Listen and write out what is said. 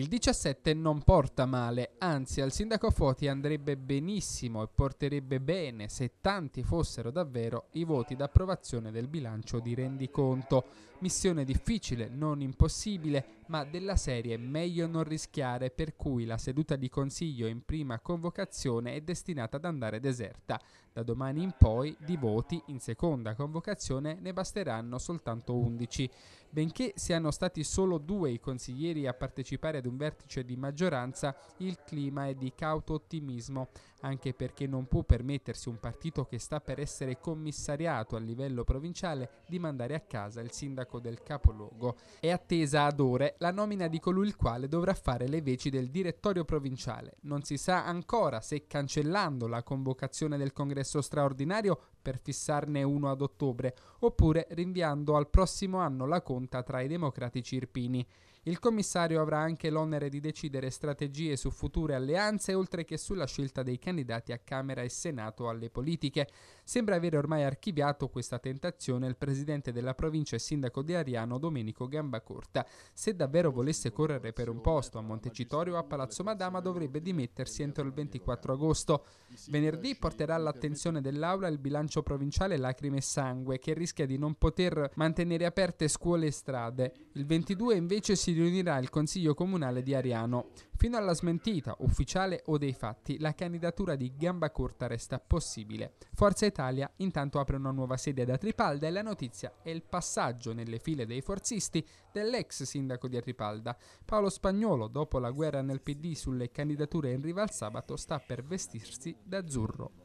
Il 17 non porta male, anzi al sindaco Foti andrebbe benissimo e porterebbe bene, se tanti fossero davvero, i voti d'approvazione del bilancio di rendiconto. Missione difficile, non impossibile, ma della serie meglio non rischiare, per cui la seduta di consiglio in prima convocazione è destinata ad andare deserta. Da domani in poi di voti in seconda convocazione ne basteranno soltanto 11. Benché siano stati solo due i consiglieri a partecipare ad un vertice di maggioranza, il clima è di cauto ottimismo anche perché non può permettersi un partito che sta per essere commissariato a livello provinciale di mandare a casa il sindaco del capoluogo. È attesa ad ore la nomina di colui il quale dovrà fare le veci del direttorio provinciale. Non si sa ancora se cancellando la convocazione del congresso straordinario per fissarne uno ad ottobre, oppure rinviando al prossimo anno la conta tra i democratici irpini. Il commissario avrà anche l'onere di decidere strategie su future alleanze, oltre che sulla scelta dei candidati candidati a Camera e Senato alle politiche. Sembra avere ormai archiviato questa tentazione il presidente della provincia e sindaco di Ariano Domenico Gambacorta. Se davvero volesse correre per un posto a Montecitorio o a Palazzo Madama dovrebbe dimettersi entro il 24 agosto. Venerdì porterà all'attenzione dell'Aula il bilancio provinciale Lacrime e Sangue che rischia di non poter mantenere aperte scuole e strade. Il 22 invece si riunirà il Consiglio Comunale di Ariano. Fino alla smentita, ufficiale o dei fatti, la candidatura di Gambacorta resta possibile. Forza Italia intanto apre una nuova sede ad Tripalda e la notizia è il passaggio nelle file dei forzisti dell'ex sindaco di Tripalda. Paolo Spagnolo, dopo la guerra nel PD sulle candidature in riva al sabato, sta per vestirsi d'azzurro.